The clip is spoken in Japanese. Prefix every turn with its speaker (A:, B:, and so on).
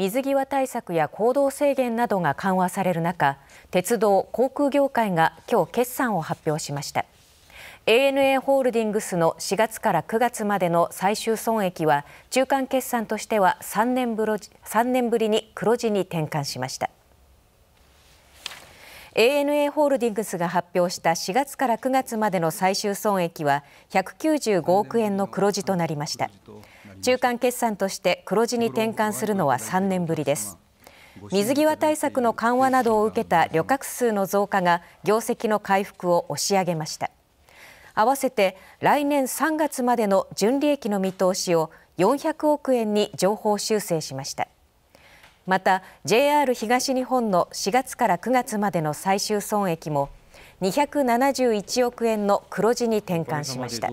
A: 水際対策や行動制限などが緩和される中鉄道・航空業界が今日決算を発表しました ANA ホールディングスの4月から9月までの最終損益は中間決算としては3年ぶり ,3 年ぶりに黒字に転換しました ANA ホールディングスが発表した4月から9月までの最終損益は195億円の黒字となりました中間決算として黒字に転換するのは3年ぶりです水際対策の緩和などを受けた旅客数の増加が業績の回復を押し上げました合わせて来年3月までの純利益の見通しを400億円に上方修正しました。また JR 東日本の4月から9月までの最終損益も271億円の黒字に転換しました。